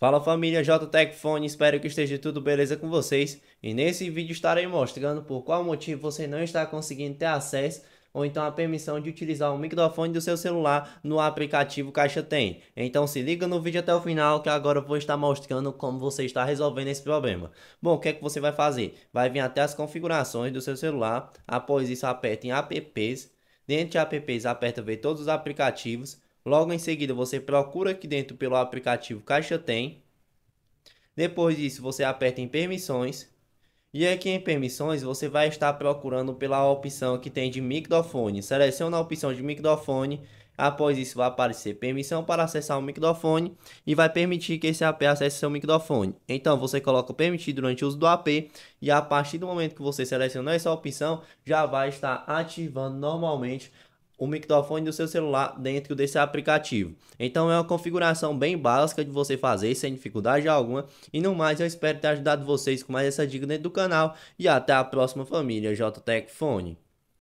Fala família JTEC Fone, espero que esteja tudo beleza com vocês e nesse vídeo estarei mostrando por qual motivo você não está conseguindo ter acesso ou então a permissão de utilizar o microfone do seu celular no aplicativo Caixa Tem. Então se liga no vídeo até o final que agora eu vou estar mostrando como você está resolvendo esse problema. Bom, o que é que você vai fazer? Vai vir até as configurações do seu celular, após isso aperta em apps, dentro de apps aperta ver todos os aplicativos, Logo em seguida, você procura aqui dentro pelo aplicativo Caixa Tem. Depois disso, você aperta em Permissões. E aqui em Permissões, você vai estar procurando pela opção que tem de microfone. Seleciona a opção de microfone. Após isso, vai aparecer permissão para acessar o microfone e vai permitir que esse AP acesse seu microfone. Então, você coloca permitir durante o uso do AP e a partir do momento que você selecionar essa opção, já vai estar ativando normalmente o microfone do seu celular dentro desse aplicativo. Então é uma configuração bem básica de você fazer sem dificuldade alguma. E no mais, eu espero ter ajudado vocês com mais essa dica dentro do canal. E até a próxima família JTEC Fone.